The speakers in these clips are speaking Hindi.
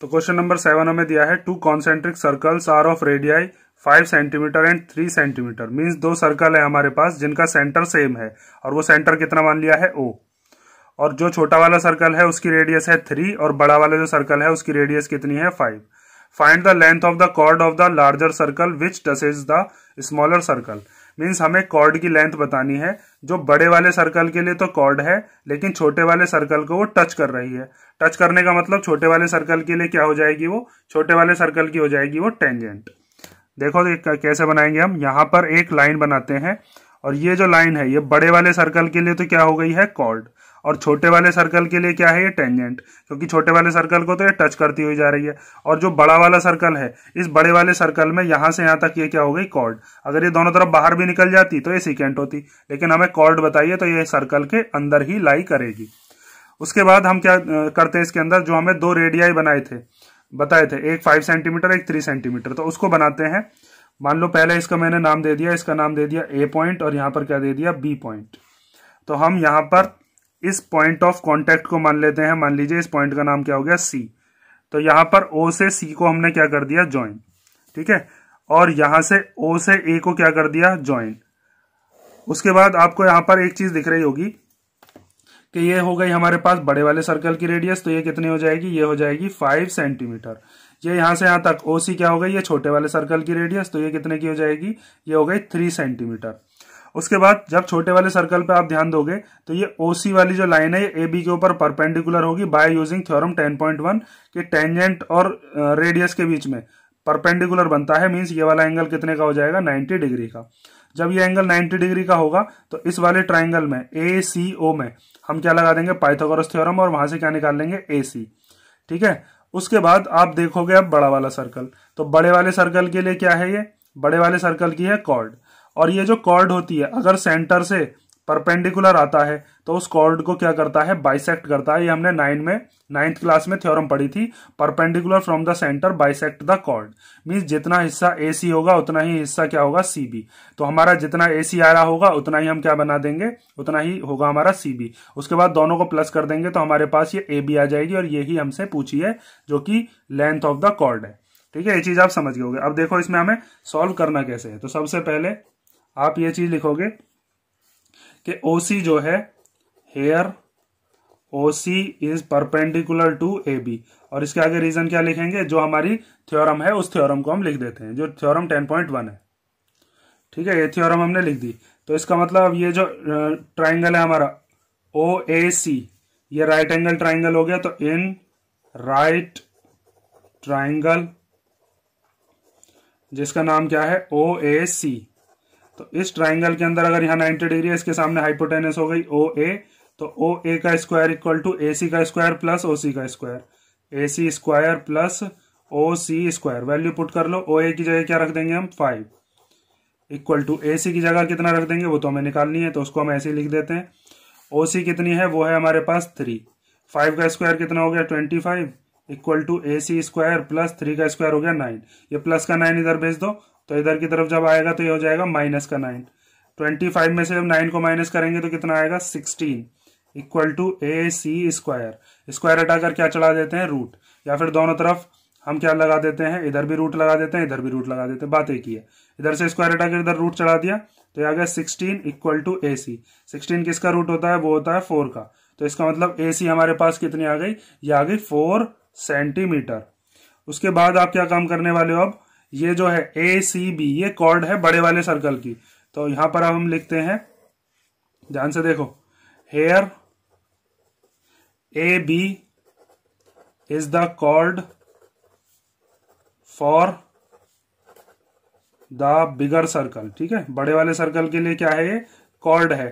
तो क्वेश्चन नंबर सेवन हमें दिया है two concentric circles are of radii five centimeter and three centimeter means दो सर्कल है हमारे पास जिनका सेंटर सेम है और वो सेंटर कितना मान लिया है ओ और जो छोटा वाला सर्कल है उसकी रेडियस है थ्री और बड़ा वाला जो सर्कल है उसकी रेडियस कितनी है five find the length of the chord of the larger circle which touches the smaller circle means हमें कॉर्ड की लेंथ बतानी है जो बड़े वाले सर्कल के लिए तो कॉर्ड है लेकिन छोटे वाले सर्कल को वो टच कर रही है टच करने का मतलब छोटे वाले सर्कल के लिए क्या हो जाएगी वो छोटे वाले सर्कल की हो जाएगी वो टेंजेंट देखो कैसे बनाएंगे हम यहां पर एक लाइन बनाते हैं और ये जो लाइन है ये बड़े वाले सर्कल के लिए तो क्या हो गई है कॉर्ड और छोटे वाले सर्कल के लिए क्या है ये टेंजेंट क्योंकि छोटे वाले सर्कल को तो ये टच करती हुई जा रही है और जो बड़ा वाला सर्कल है इस बड़े वाले सर्कल में यहां से यहां तक ये क्या हो गई कॉर्ड अगर ये दोनों तरफ बाहर भी निकल जाती तो ये सिकेंट होती लेकिन हमें कॉर्ड बताइए तो ये सर्कल के अंदर ही लाई करेगी उसके बाद हम क्या करते हैं इसके अंदर जो हमें दो रेडियाई बनाए थे बताए थे एक फाइव सेंटीमीटर एक थ्री सेंटीमीटर तो उसको बनाते हैं मान लो पहले इसका मैंने नाम दे दिया इसका नाम दे दिया ए पॉइंट और यहां पर क्या दे दिया बी पॉइंट तो हम यहां पर इस पॉइंट ऑफ कॉन्टेक्ट को मान लेते हैं मान लीजिए इस पॉइंट का नाम क्या हो गया सी तो यहाँ पर ओ से सी को हमने क्या कर दिया ज्वाइन ठीक है और यहां से ओ से ए को क्या कर दिया ज्वाइन उसके बाद आपको यहां पर एक चीज दिख रही होगी कि ये हो गई हमारे पास बड़े वाले सर्कल की रेडियस तो ये कितनी हो जाएगी ये हो जाएगी फाइव सेंटीमीटर ये यहां से यहां तक ओसी क्या हो गई ये छोटे वाले सर्कल की रेडियस तो ये कितने की हो जाएगी ये हो गई थ्री सेंटीमीटर उसके बाद जब छोटे वाले सर्कल पे आप ध्यान दोगे तो ये ओसी वाली जो लाइन है ये ए बी के ऊपर परपेंडिकुलर होगी बाय यूजिंग थ्योरम 10.1 के टेंजेंट और रेडियस के बीच में परपेंडिकुलर बनता है मींस ये वाला एंगल कितने का हो जाएगा 90 डिग्री का जब ये एंगल 90 डिग्री का होगा तो इस वाले ट्राइंगल में ए सी ओ में हम क्या लगा देंगे पाइथागोरस थ्योरम और वहां से क्या निकाल लेंगे ए सी ठीक है उसके बाद आप देखोगे अब बड़ा वाला सर्कल तो बड़े वाले सर्कल के लिए क्या है ये बड़े वाले सर्कल की है कॉर्ड और ये जो कॉर्ड होती है अगर सेंटर से परपेंडिकुलर आता है तो उस कॉर्ड को क्या करता है बाइसेक्ट करता है ये हमने नाइन में नाइन्थ क्लास में थ्योरम पढ़ी थी perpendicular from the center bisect the chord means जितना हिस्सा ए सी होगा उतना ही हिस्सा क्या होगा सी बी तो हमारा जितना ए सी आ रहा होगा उतना ही हम क्या बना देंगे उतना ही होगा हमारा सी बी उसके बाद दोनों को प्लस कर देंगे तो हमारे पास ये ए बी आ जाएगी और ये ही हमसे पूछी है जो कि लेंथ ऑफ द कॉर्ड है ठीक है ये चीज आप समझ गए अब देखो इसमें हमें सॉल्व करना कैसे है तो सबसे पहले आप ये चीज लिखोगे कि ओसी जो है here OC is perpendicular to A B और इसके आगे रीजन क्या लिखेंगे जो हमारी थ्योरम है उस थ्योरम को हम लिख देते हैं जो थ्योरम टेन पॉइंट वन है ठीक है ये थ्योरम हमने लिख दी तो इसका मतलब ये जो ट्राइंगल है हमारा ओ ए सी ये राइट एंगल ट्राइंगल हो गया तो इन राइट ट्राइंगल जिसका नाम क्या है ओ ए सी तो इस ट्राइंगल के अंदर अगर यहाँ नाइन्टी डिग्री है इसके सामने हाइपोटेनस हो गई ओ ए तो ओ ए का square equal to A C का स्क्वायर प्लस ओ सी का square A C square plus O C square value put कर लो ओ ए की जगह क्या रख देंगे हम five equal to A C की जगह कितना रख देंगे वो तो हमें निकालनी है तो उसको हम ऐसे ही लिख देते हैं ओ सी कितनी है वो है हमारे पास थ्री फाइव का स्क्वायर कितना हो गया twenty five equal to A C square plus three का स्क्वायर हो गया नाइन ये प्लस का नाइन इधर भेज दो तो इधर की तरफ जब आएगा तो ये हो जाएगा माइनस का नाइन ट्वेंटी फाइव में से जब नाइन को माइनस करेंगे तो कितना आएगा sixteen equal to A C square square हटाकर क्या चढ़ा देते हैं रूट या फिर दोनों तरफ हम क्या लगा देते हैं इधर भी रूट लगा देते हैं इधर भी रूट लगा देते हैं बात एक ही है इधर से स्क्वायर हटाकर इधर रूट चढ़ा दिया तो ये आ गया sixteen equal to A C sixteen किसका रूट होता है वो होता है फोर का तो इसका मतलब ए सी हमारे पास कितनी आ गई ये आ गई फोर सेंटीमीटर उसके बाद आप क्या काम करने वाले हो अब ये जो है ए सी बी ये कॉर्ड है बड़े वाले सर्कल की तो यहां पर अब हम लिखते हैं ध्यान से देखो here A B is the chord for the bigger circle ठीक है बड़े वाले सर्कल के लिए क्या है ये कॉर्ड है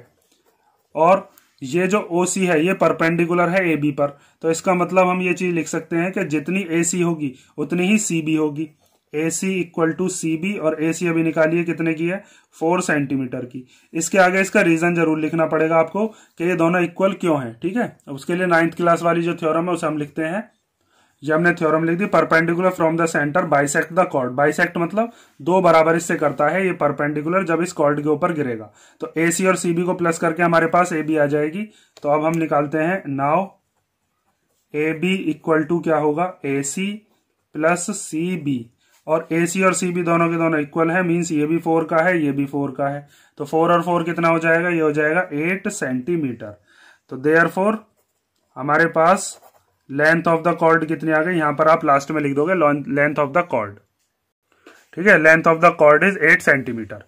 और ये जो ओ सी है ये परपेंडिकुलर है ए बी पर तो इसका मतलब हम ये चीज लिख सकते हैं कि जितनी ए सी होगी उतनी ही सी बी होगी A C equal to C B और ए सी अभी निकालिए कितने की है फोर सेंटीमीटर की इसके आगे इसका रीजन जरूर लिखना पड़ेगा आपको कि ये दोनों इक्वल क्यों है ठीक है उसके लिए नाइन्थ क्लास वाली जो थ्योरम है उसे हम लिखते हैं ये हमने थ्योरम लिख दी perpendicular from the center bisect the chord bisect मतलब दो बराबर इससे करता है ये परपेंडिकुलर जब इस कॉर्ड के ऊपर गिरेगा तो ए सी और सी बी को प्लस करके हमारे पास ए बी आ जाएगी तो अब हम निकालते हैं now A B equal to क्या होगा ए सी प्लस सी बी और ए सी और सी बी दोनों के दोनों इक्वल है मीन्स ये भी फोर का है ये भी फोर का है तो फोर और फोर कितना हो जाएगा ये हो जाएगा एट सेंटीमीटर तो देयर फोर हमारे पास लेंथ ऑफ द कॉर्ड कितनी आ गई यहां पर आप लास्ट में लिख दोगे लेंथ ऑफ द कॉर्ड ठीक है length of the chord is eight centimetre